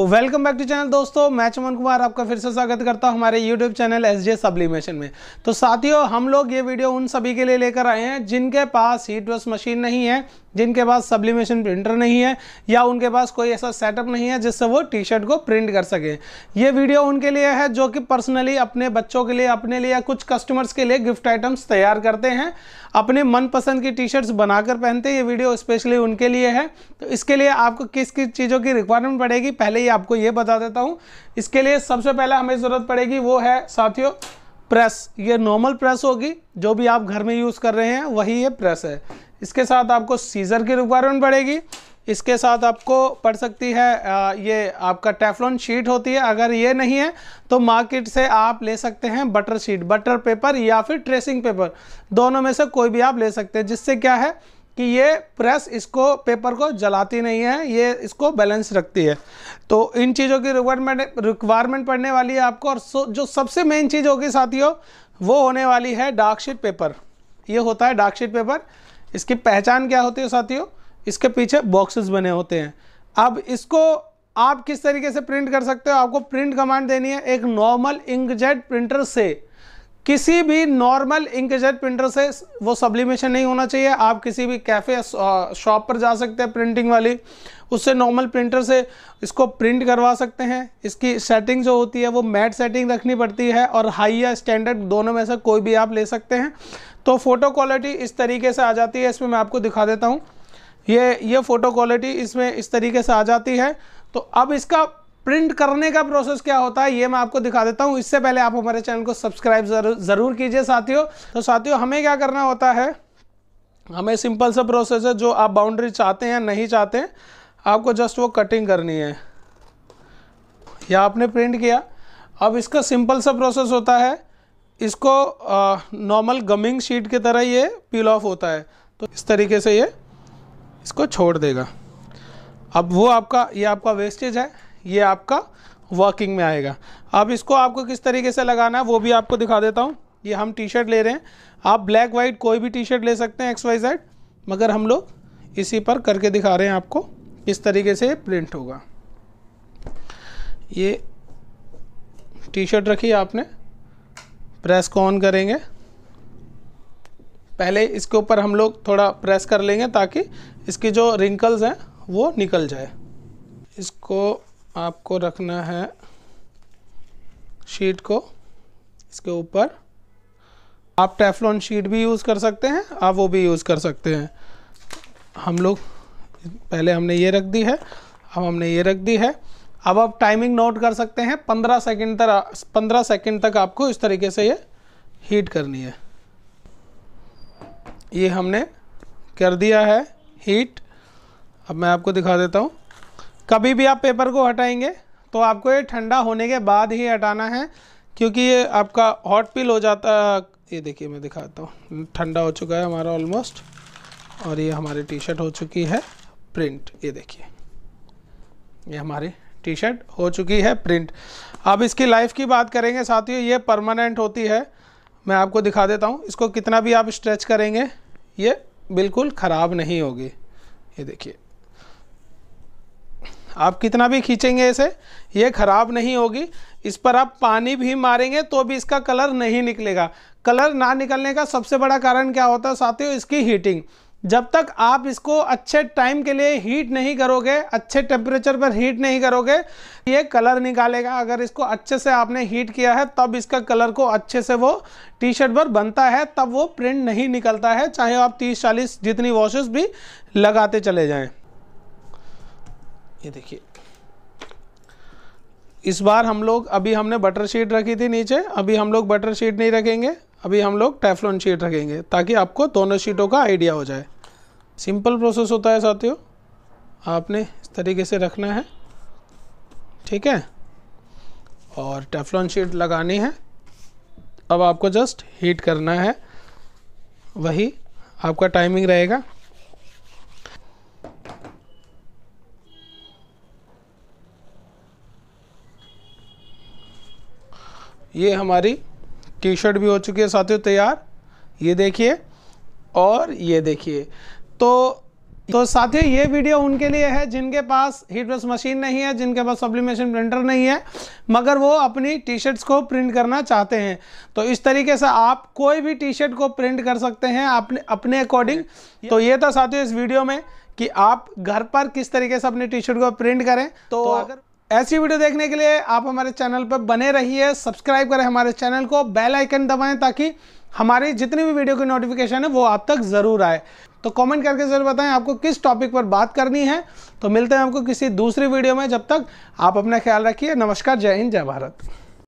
welcome back to channel दोस्तों मैं चमन कुमार आपका फिर से स्वागत करता हूं हमारे YouTube channel S J sublimation में तो साथियों हम लोग ये वीडियो उन सभी के लिए लेकर आए हैं जिनके पास हीट वॉश मशीन नहीं है जिनके पास सब्लिमेशन प्रिंटर नहीं है या उनके पास कोई ऐसा सेटअप नहीं है जिससे वो टी शर्ट को प्रिंट कर सकें ये वीडियो उनके लिए है जो कि पर्सनली अपने बच्चों के लिए अपने लिए या कुछ कस्टमर्स के लिए गिफ्ट आइटम्स तैयार करते हैं अपने मनपसंद की टी शर्ट्स बनाकर पहनते हैं ये वीडियो स्पेशली उनके लिए है तो इसके लिए आपको किस किस चीज़ों की रिक्वायरमेंट पड़ेगी पहले आइए आपको ये बता देता हूँ इसके लिए सबसे पहले हमें ज़रूरत पड़ेगी वो है साथियों प्रेस ये नॉर्मल प्रेस होगी जो भी आप घर में यूज़ कर रहे हैं वही ये प्रेस है इसके साथ आपको सीज़र की रिक्वायरमेंट पड़ेगी इसके साथ आपको पड़ सकती है ये आपका टेफलॉन शीट होती है अगर ये नहीं है तो मार्केट से आप ले सकते हैं बटर शीट बटर पेपर या फिर ट्रेसिंग पेपर दोनों में से कोई भी आप ले सकते हैं जिससे क्या है कि ये प्रेस इसको पेपर को जलाती नहीं है ये इसको बैलेंस रखती है तो इन चीज़ों की रिक्वायरमेंट रिक्वायरमेंट पड़ने वाली है आपको और जो सबसे मेन चीज़ होगी साथियों वो होने वाली है डार्कशीट पेपर ये होता है डार्क शीट पेपर इसकी पहचान क्या होती है साथियों इसके पीछे बॉक्सेस बने होते हैं अब इसको आप किस तरीके से प्रिंट कर सकते हो आपको प्रिंट कमांड देनी है एक नॉर्मल इंकजेट प्रिंटर से किसी भी नॉर्मल इंकजेट प्रिंटर से वो सब्लिमेशन नहीं होना चाहिए आप किसी भी कैफ़े शॉप पर जा सकते हैं प्रिंटिंग वाली उससे नॉर्मल प्रिंटर से इसको प्रिंट करवा सकते हैं इसकी सेटिंग जो होती है वो मैट सेटिंग रखनी पड़ती है और हाई या स्टैंडर्ड दोनों में से कोई भी आप ले सकते हैं तो फ़ोटो क्वालिटी इस तरीके से आ जाती है इसमें मैं आपको दिखा देता हूँ ये ये फ़ोटो क्वालिटी इसमें इस तरीके से आ जाती है तो अब इसका प्रिंट करने का प्रोसेस क्या होता है ये मैं आपको दिखा देता हूँ इससे पहले आप हमारे चैनल को सब्सक्राइब जरूर, जरूर कीजिए साथियों तो साथियों हमें क्या करना होता है हमें सिंपल सा प्रोसेस है जो आप बाउंड्री चाहते हैं नहीं चाहते हैं आपको जस्ट वो कटिंग करनी है या आपने प्रिंट किया अब इसका सिंपल सा प्रोसेस होता है इसको नॉर्मल गमिंग शीट की तरह ये पील ऑफ होता है तो इस तरीके से ये इसको छोड़ देगा अब वो आपका ये आपका वेस्टेज है ये आपका वर्किंग में आएगा अब इसको आपको किस तरीके से लगाना है वो भी आपको दिखा देता हूँ ये हम टी शर्ट ले रहे हैं आप ब्लैक वाइट कोई भी टी शर्ट ले सकते हैं एक्स वाई जेड मगर हम लोग इसी पर करके दिखा रहे हैं आपको किस तरीके से प्रिंट होगा ये टी शर्ट रखी आपने प्रेस को ऑन करेंगे पहले इसके ऊपर हम लोग थोड़ा प्रेस कर लेंगे ताकि इसके जो रिंकल्स हैं वो निकल जाए इसको आपको रखना है शीट को इसके ऊपर आप टेफलॉन शीट भी यूज़ कर सकते हैं आप वो भी यूज़ कर सकते हैं हम लोग पहले हमने ये रख दी है अब हमने ये रख दी है अब आप टाइमिंग नोट कर सकते हैं पंद्रह सेकेंड तक पंद्रह सेकेंड तक आपको इस तरीके से ये हीट करनी है ये हमने कर दिया है हीट अब मैं आपको दिखा देता हूँ कभी भी आप पेपर को हटाएंगे तो आपको ये ठंडा होने के बाद ही हटाना है क्योंकि ये आपका हॉट पिल हो जाता ये देखिए मैं दिखाता हूँ ठंडा हो चुका है हमारा ऑलमोस्ट और ये हमारी टी शर्ट हो चुकी है प्रिंट ये देखिए ये हमारी टी शर्ट हो चुकी है प्रिंट अब इसकी लाइफ की बात करेंगे साथियों ये परमानेंट होती है मैं आपको दिखा देता हूँ इसको कितना भी आप स्ट्रेच करेंगे ये बिल्कुल ख़राब नहीं होगी ये देखिए आप कितना भी खींचेंगे इसे ये ख़राब नहीं होगी इस पर आप पानी भी मारेंगे तो भी इसका कलर नहीं निकलेगा कलर ना निकलने का सबसे बड़ा कारण क्या होता है साथियों इसकी हीटिंग जब तक आप इसको अच्छे टाइम के लिए हीट नहीं करोगे अच्छे टेम्परेचर पर हीट नहीं करोगे ये कलर निकालेगा अगर इसको अच्छे से आपने हीट किया है तब इसका कलर को अच्छे से वो टी शर्ट पर बनता है तब वो प्रिंट नहीं निकलता है चाहे आप तीस चालीस जितनी वॉशेस भी लगाते चले जाएँ ये देखिए इस बार हम लोग अभी हमने बटर शीट रखी थी नीचे अभी हम लोग बटर शीट नहीं रखेंगे अभी हम लोग टेफलॉन शीट रखेंगे ताकि आपको दोनों शीटों का आइडिया हो जाए सिंपल प्रोसेस होता है साथियों आपने इस तरीके से रखना है ठीक है और टेफलॉन शीट लगानी है अब आपको जस्ट हीट करना है वही आपका टाइमिंग रहेगा ये हमारी टी शर्ट भी हो चुकी है साथियों तैयार ये देखिए और ये देखिए तो तो साथियों ये वीडियो उनके लिए है जिनके पास हीट प्रेस मशीन नहीं है जिनके पास सब्लिमेशन प्रिंटर नहीं है मगर वो अपनी टी शर्ट्स को प्रिंट करना चाहते हैं तो इस तरीके से आप कोई भी टी शर्ट को प्रिंट कर सकते हैं अपने अपने अकॉर्डिंग तो ये था साथियों इस वीडियो में कि आप घर पर किस तरीके से अपनी टी शर्ट को प्रिंट करें तो, तो अगर ऐसी वीडियो देखने के लिए आप हमारे चैनल पर बने रहिए सब्सक्राइब करें हमारे चैनल को बेल आइकन दबाएं ताकि हमारी जितनी भी वीडियो की नोटिफिकेशन है वो आप तक ज़रूर आए तो कमेंट करके ज़रूर बताएं आपको किस टॉपिक पर बात करनी है तो मिलते हैं आपको किसी दूसरी वीडियो में जब तक आप अपना ख्याल रखिए नमस्कार जय हिंद जय भारत